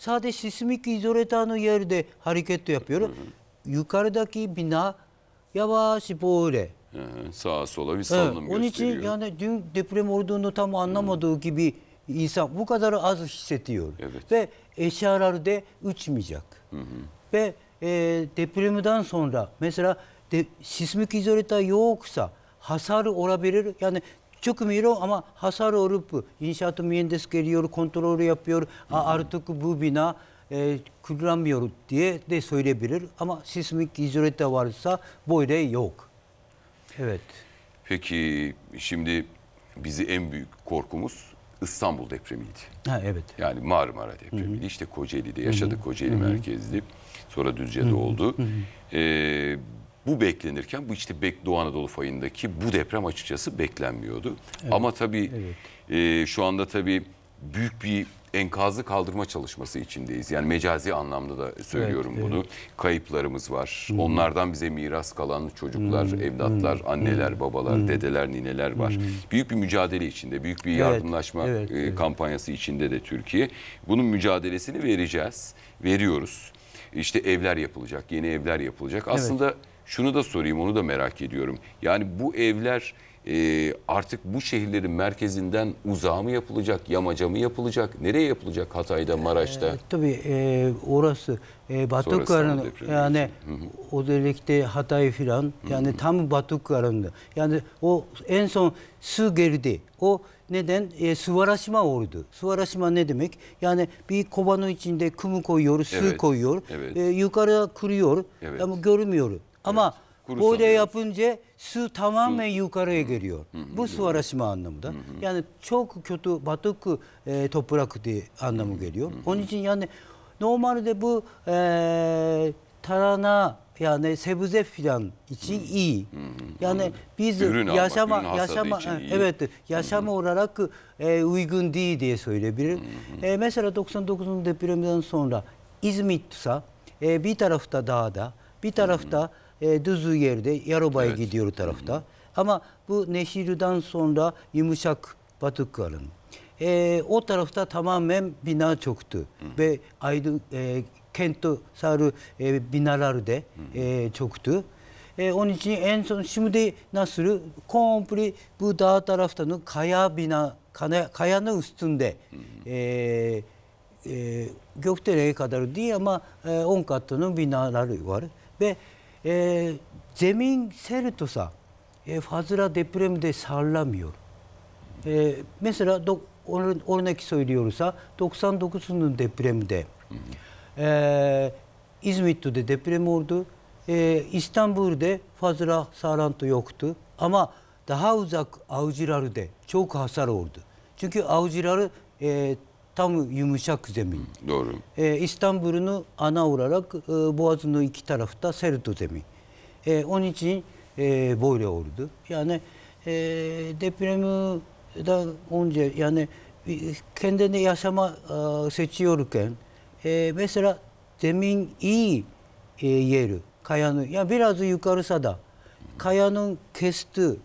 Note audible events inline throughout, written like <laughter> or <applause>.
さでシスミックイゾレターのイエルでハリケットやっぴょゆかるだけびなやばしぼうれさあそらみさんのみおにちやねデュンデプレモルドンのたま、あんなもどうきびイさん、ンボカダルアズヒセテヨルでエシャラルでウチミジャクでデプレムダンソンら、メスラでシスミックイゾレーターヨークサハサルオラビレルやね Çok Ama hasar olup inşaatı mühendis geliyor, kontrolü yapıyor. Hı-hı. Artık bu bina e, kullanmıyor diye de söyleyebilir. Ama sismik izolete varsa böyle yok. Evet. Peki şimdi bizi en büyük korkumuz İstanbul depremiydi. Ha, evet. Yani Marmara depremiydi. Hı-hı. İşte Kocaeli'de yaşadık, Kocaeli Hı-hı. merkezli. Sonra Düzce'de Hı-hı. oldu. Hı-hı. Ee, bu beklenirken bu işte Doğu Anadolu fayındaki bu deprem açıkçası beklenmiyordu. Evet. Ama tabii evet. e, şu anda tabii büyük bir enkazı kaldırma çalışması içindeyiz. Yani mecazi anlamda da söylüyorum evet, bunu. Evet. Kayıplarımız var. Hmm. Onlardan bize miras kalan çocuklar, hmm. evlatlar, hmm. anneler, babalar, hmm. dedeler, nineler var. Hmm. Büyük bir mücadele içinde, büyük bir yardımlaşma evet, e, evet, kampanyası içinde de Türkiye. Bunun mücadelesini vereceğiz, veriyoruz. İşte evler yapılacak, yeni evler yapılacak. Evet. Aslında şunu da sorayım onu da merak ediyorum. Yani bu evler e, artık bu şehirlerin merkezinden uzağa mı yapılacak, yamaca mı yapılacak, nereye yapılacak Hatay'da, Maraş'ta? E, tabii e, orası. E, Batukların yani Hı -hı. özellikle Hatay filan yani Hı -hı. tam Batuklarında. Yani o en son su geldi. O neden? E, suvarışma oldu. Suvarışma ne demek? Yani bir kovanın içinde kumu koyuyor, su evet. koyuyor. Evet. E, yukarı kuruyor evet. ama görmüyor. Ama Kuru böyle sanıyor. yapınca su tamamen yukarıya geliyor. Bu su arasma anlamında. Yani çok kötü batık e, toprak diye anlamı geliyor. Onun için yani normalde bu e, tarana yani sebze filan için iyi. Yani biz Ürün almak, yaşama ürün hasadı yaşama için evet yaşama olarak e, uygun değil diye söyleyebilirim. E, mesela 99 depremden sonra İzmit'sa e, bir tarafta dağda, bir tarafta e, düz yerde yarobaya evet. gidiyor tarafta. Hı hı. Ama bu Neşir'den sonra yumuşak batık kalın. E, o tarafta tamamen bina çoktu. Hı. Ve aydın e, kent sarı e, binalar da e, çoktu. E, onun için en son şimdi nasıl komple bu dağ taraftanın kaya bina kaya, kayanın üstünde e, e, gökdeleye kadar değil ama e, 10 katının binaları var ve えー、ゼミンセルトサ、えー、ファズラデプレムデサラミヨル、えー、メスラドオルオルネキソイリヨルサドクサンドクスヌデプレムデ、うん、えー、イズミットでデプレムオルド、えー、イスタンブールでファズラサーラントヨクトアマダハウザクアウジラルデチョークハサロ e ルド k hasar o l d タム・ユムシャクゼミ、うえイスタンブルのアナオララク・ボアズの生きたらふたセルトゼミ、えー、オニチン・えボイレオールドやね、えー、デプレム・ダ・オンジェやね県でねヤシャマ・セチオル県、えー、ベセラ・ゼミン・イー・イエルカヤヌやビラズ・ユカルサダカヤヌン・ケストゥ、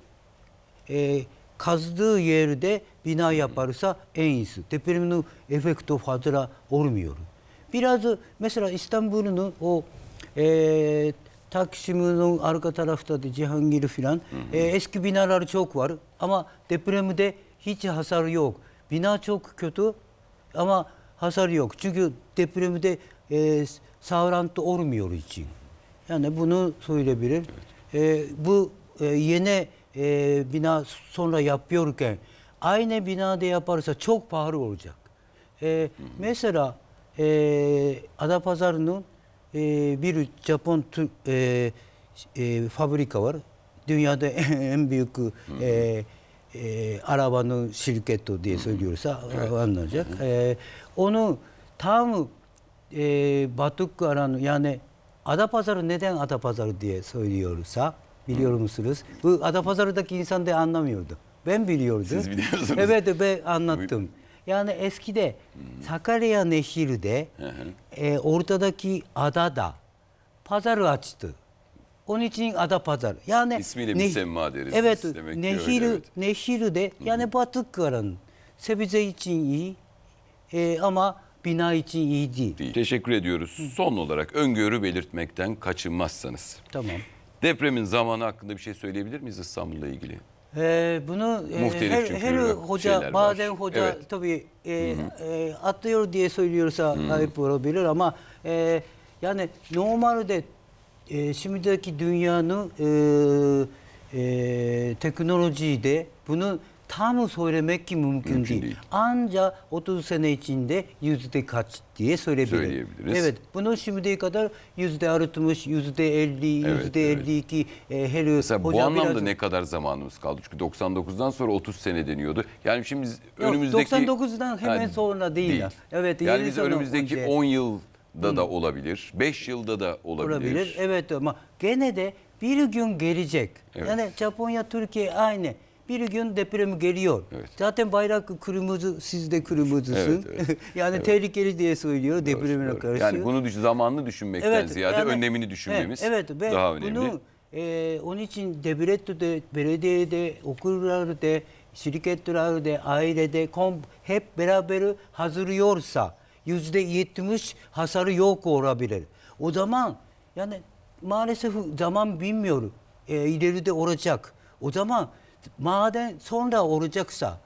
えー kazdığı yerde bina yaparsa en iyisi. Depremin efekti fazla olmuyor. Biraz mesela İstanbul'un o e, Taksim'in arka tarafta da Cihangir filan e, eski binalar çok var ama depremde hiç hasar yok. Bina çok kötü ama hasar yok. Çünkü depremde e, savrantı olmuyor için. Yani bunu söyleyebilir. Evet. E, bu e, yeni e, bina sonra yapıyorken aynı binada yaparsa çok pahalı olacak. E, Mesela e, Adapazarı'nın e, bir Japon e, e, fabrika var. Dünyada <laughs> en büyük e, e, arabanın şirketi diye söylüyorsa anlayacak. E, onu tam e, Batık Aran'ın yani Adapazarı neden Adapazarı diye söylüyorsa Biliyor musunuz? Bu Adapazarı'daki insan da anlamıyordu. Ben biliyordum. Siz biliyorsunuz. <laughs> Evet ben anlattım. Yani eskide Sakarya Nehir'de e, ortadaki adada pazarı açtı. Onun için ada pazar. Yani ne müsemma deriz. Evet, biz. Demek nehir, öyle, evet. nehir de yani Hı -hı. Batıkkara'nın sebze için iyi e, ama bina için iyi değil. değil. Teşekkür ediyoruz. Hı. Son olarak öngörü belirtmekten kaçınmazsanız. Tamam. Depremin zamanı hakkında bir şey söyleyebilir miyiz İstanbul'la ilgili? Ee, bunu e, Muhtelif her, her hoca, bazen hoca evet. tabii e, e, atlıyor diye söylüyorsa Hı ayıp olabilir ama e, yani normalde e, şimdideki dünyanın e, e, teknolojide bunu tam söylemek ki mümkün, mümkün değil. değil. Ancak 30 sene içinde yüzde kaç diye söyleyebiliriz. söyleyebiliriz. Evet, bunu şimdiye kadar yüzde artmış, yüzde 50, yüzde 52 her e, hele Mesela bu anlamda biraz... ne kadar zamanımız kaldı? Çünkü 99'dan sonra 30 sene deniyordu. Yani şimdi önümüzdeki... 99'dan hemen yani, sonra değil. değil. Evet, yani biz önümüzdeki önce... 10 yılda da olabilir, 5 yılda da olabilir. Olabilir, evet ama gene de bir gün gelecek. Evet. Yani Japonya, Türkiye aynı. Bir gün deprem geliyor. Evet. Zaten bayrak kırmızı, siz de kırmızısın. Evet, evet. <laughs> yani evet. tehlikeli diye söylüyor doğru, karşı. Yani bunu düş zamanlı düşünmekten evet, ziyade yani, önlemini düşünmemiz evet, evet, daha önemli. Bunu, e, onun için devlette, belediyede, okullarda, şirketlerde, ailede kom, hep beraber hazırlıyorsa yüzde yetmiş hasarı yok olabilir. O zaman yani maalesef zaman bilmiyorum. E, ileride olacak. O zaman 마된손라오르잭사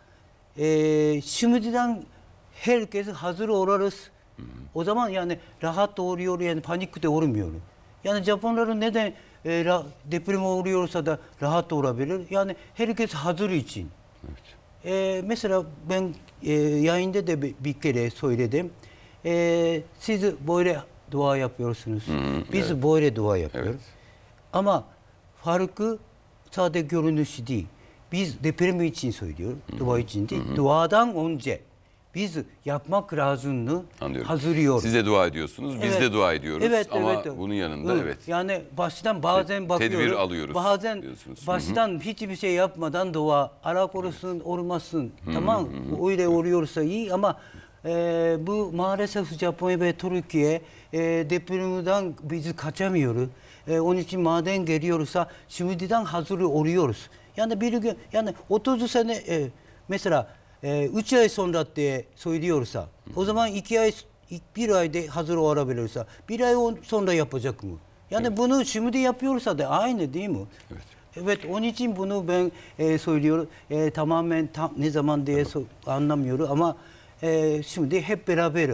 에심지단헬께서하즈르오라르스 o zaman yani rahat oluyor yani panik de olmuyor. Yani Japonların neden e, ra, depreme uğruyorsa da rahat olabilir. Yani herkes hazır için. Evet. E, mesela ben e, yayında da bir, bir kere söyledim. E, siz böyle dua yapıyorsunuz. Hı, -hı Biz evet. böyle dua yapıyoruz. Evet. Ama farkı sadece görünüş değil. Biz depremi için söylüyorum. Dua için değil. Duadan önce biz yapmak razını Anlıyorum. hazırlıyoruz. Siz de dua ediyorsunuz, biz Evet. de dua ediyoruz Evet, ama evet. bunun yanında evet. Yani baştan bazen Te- bakıyoruz. tedbir alıyoruz Bazen diyorsunuz. Hı hı. baştan hiçbir şey yapmadan dua. Alak olsun, olmasın. Tamam öyle oluyorsa iyi ama e, bu maalesef Japonya ve Türkiye e, depremden bizi kaçamıyoruz. E, onun için maden geliyorsa şimdiden hazır oluyoruz. Yani bir gün yani 30 sene e, mesela e, 3 ay sonra diye söylüyorsa o zaman 2 ay bir ayda hazır olabilirse bir ay sonra yapacak mı? Yani evet. bunu şimdi yapıyorsa da aynı değil mi? Evet. Evet onun için bunu ben e, söylüyorum. E, tamamen tam ne zaman diye so anlamıyorum ama e, şimdi hep beraber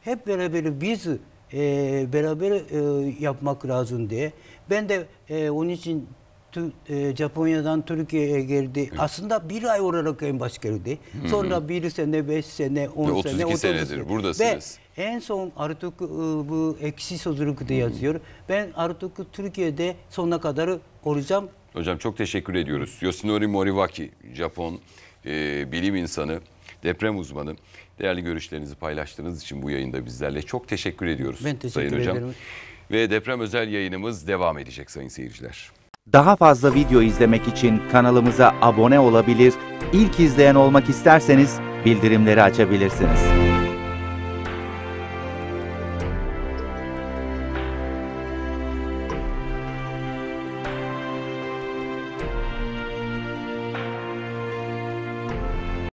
hep beraber biz e, beraber e, yapmak lazım diye. Ben de e, onun için e, Japonya'dan Türkiye'ye geldi. Hı. Aslında bir ay olarak en baş geldi. Hı. Sonra bir sene, beş sene, on Ve 32 sene. 32 senedir buradasınız. Ve en son artık e, bu eksi sözlükte yazıyor. Hı. Ben artık Türkiye'de sonuna kadar olacağım. Hocam çok teşekkür ediyoruz. Yoshinori Moriwaki, Japon e, bilim insanı deprem uzmanı. Değerli görüşlerinizi paylaştığınız için bu yayında bizlerle çok teşekkür ediyoruz ben teşekkür Sayın ederim. Hocam. Ve deprem özel yayınımız devam edecek sayın seyirciler. Daha fazla video izlemek için kanalımıza abone olabilir, ilk izleyen olmak isterseniz bildirimleri açabilirsiniz.